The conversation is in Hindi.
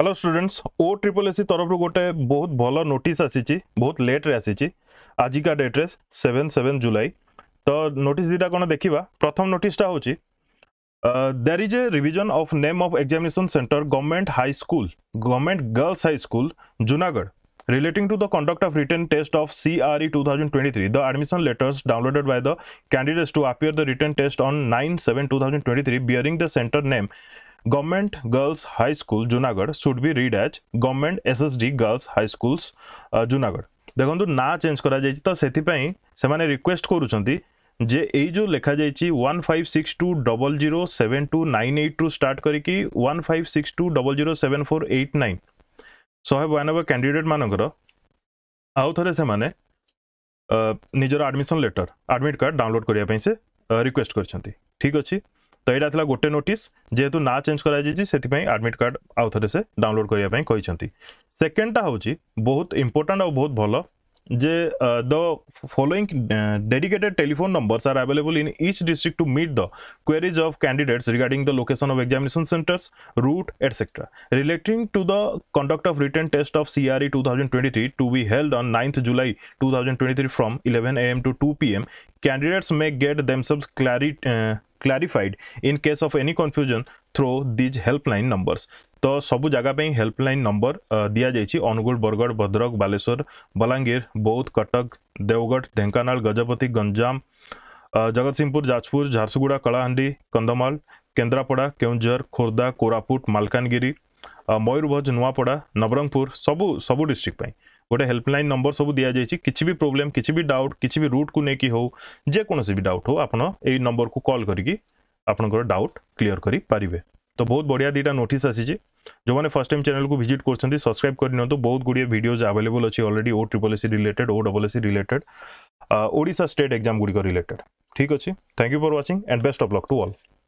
hello students O triple S C तरफ गोटे बहुत भल नोट आसी बहुत लेट्रे आजिका डेट्रे सेवेन सेवेन जुलाई तो नोट दुटा कौन देखा प्रथम नोटा हूँ there is a revision of name of examination centre Government High School Government Girls high school Junagarh relating to the conduct of return test of C R two thousand twenty three the admission letters downloaded by the candidates to appear the return test on nine seven two thousand twenty three bearing the centre name Government Girls High School Junagarh should be read as Government S S D girls High School Junagarh देखो ना चेंज कर तो रिक्वेस्ट करूँ जे ये जो लिखा जा five six two double zero seven two nine eight two start करी one five six two double zero seven four eight nine शहे बयानबे कैंडिडेट मानक आउ थे से निजर admission letter admit card download करने से रिक्वेस्ट कर ठीक अच्छे तो यहाँ थी गोटे नोट जेहतु ना चेज कर आडमिट कार्ड आउ थे से डाउनलोड करने सेकेंडटा हूँ बहुत इंपोर्टाट आ बहुत भल जे the following dedicated telephone numbers are available in each district to meet the queries of candidates regard the location of examination centres route et cetera relating to the conduct of return test of CRE 2023 to be held on ninth July two thousand twenty three from eleven A M to two P M candidates may get themselves clari clarified in case of any confusion through these helpline numbers तो सब जगह पे हेल्पलाइन नंबर दि जाइए अनुगुल बरगढ़ भद्रक बालेश्वर बलांगीर बौद्ध कटक देवगढ़ ढेकाना गजपति गंजाम जगत सिंहपुर जाजपुर झारसुगुड़ा कलाहां कंधमाल केन्द्रापड़ा केउझर खोर्धा कोरापुट मालकानगिरी मयूरभ नुआपड़ा नवरंगपुर सब सब डिस्ट्रिक्ट गोटे हेल्पलाइन नंबर सब दि जाइए किसी भी प्रोब्लेम कि भी डाउट किसी भी रूट को लेकिन हो जेकोसी भी डाउट हो आप नंबर को कल कर डाउट क्लीयर करें तो बहुत बढ़िया दुटा नोट आ जो मैंने फर्स्ट टाइम चैनल को भिजिट कर सब्सक्राइब करनी तो बहुत गुडिया भिडियोज आवेलेबल अच्छी already O triple SC related O double SC related ओडा स्टेट एक्जाम गुड़िक रिलेटेड ठीक अच्छे thank you for watching and best of luck to all